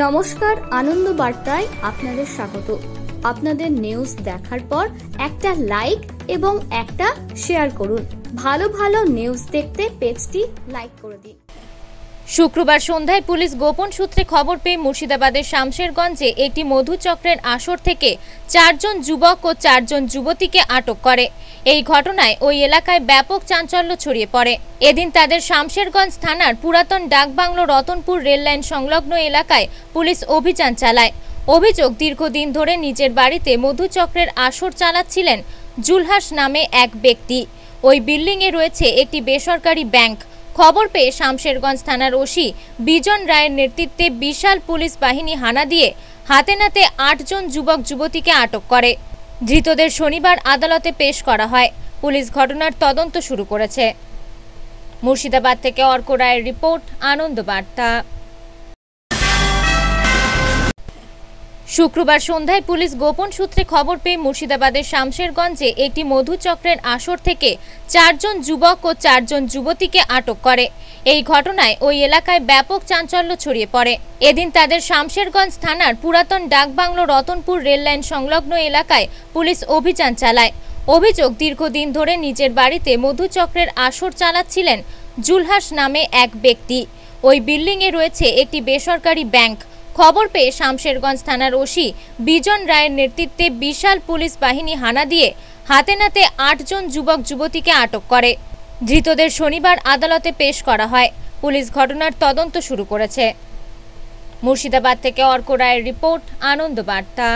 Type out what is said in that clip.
নমস্কার আনন্দ বার্তায় আপনাদের স্বাগত আপনাদের নিউজ দেখার পর একটা লাইক এবং একটা শেয়ার করুন ভালো ভালো নিউজ দেখতে পেজটি লাইক করে দিন শুক্রবার সন্ধ্যায় পুলিশ গোপন সূত্রে খবর পেয়ে মুর্শিদাবাদের শামশেরগঞ্জে একটি মধুচক্রের আসর থেকে চারজন যুবক ও চারজন যুবতীকে আটক করে এই ঘটনায় ওই এলাকায় ব্যাপক চাঞ্চল্য ছড়িয়ে পড়ে এদিন তাদের শামশেরগঞ্জ থানার পুরাতন ডাকবাংলো রতনপুর রেললাইন সংলগ্ন এলাকায় পুলিশ অভিযান চালায় অভিযোগ দীর্ঘদিন ধরে নিজের বাড়িতে মধুচক্রের আসর চালাচ্ছিলেন জুলহাস নামে এক ব্যক্তি ওই বিল্ডিংয়ে রয়েছে একটি বেসরকারি ব্যাংক খবর পেয়ে শামশেরগঞ্জ থানার ওসি বিজন রায়ের নেতৃত্বে বিশাল পুলিশ বাহিনী হানা দিয়ে হাতে নাতে আটজন যুবক যুবতীকে আটক করে ধৃতদের শনিবার আদালতে পেশ করা হয় পুলিশ ঘটনার তদন্ত শুরু করেছে মুর্শিদাবাদ থেকে অর্ক রায়ের রিপোর্ট আনন্দ বার্তা শুক্রবার সন্ধ্যায় পুলিশ গোপন সূত্রে খবর পেয়ে মুর্শিদাবাদের শামশেরগঞ্জে একটি মধুচক্রের আসর থেকে চারজন যুবক ও চারজন যুবতীকে আটক করে এই ঘটনায় ওই এলাকায় ব্যাপক চাঞ্চল্য ছড়িয়ে পড়ে এদিন তাদের শামশেরগঞ্জ থানার পুরাতন ডাকবাংলো রতনপুর রেললাইন সংলগ্ন এলাকায় পুলিশ অভিযান চালায় অভিযোগ দীর্ঘদিন ধরে নিজের বাড়িতে মধুচক্রের আসর চালাচ্ছিলেন জুলহাস নামে এক ব্যক্তি ওই বিল্ডিংয়ে রয়েছে একটি বেসরকারি ব্যাংক খবর পেয়ে শামশেরগঞ্জ থানার ওসি বিজন রায়ের নেতৃত্বে বিশাল পুলিশ বাহিনী হানা দিয়ে হাতে নাতে আটজন যুবক যুবতীকে আটক করে ধৃতদের শনিবার আদালতে পেশ করা হয় পুলিশ ঘটনার তদন্ত শুরু করেছে মুর্শিদাবাদ থেকে অর্ক রায়ের রিপোর্ট আনন্দ বার্তা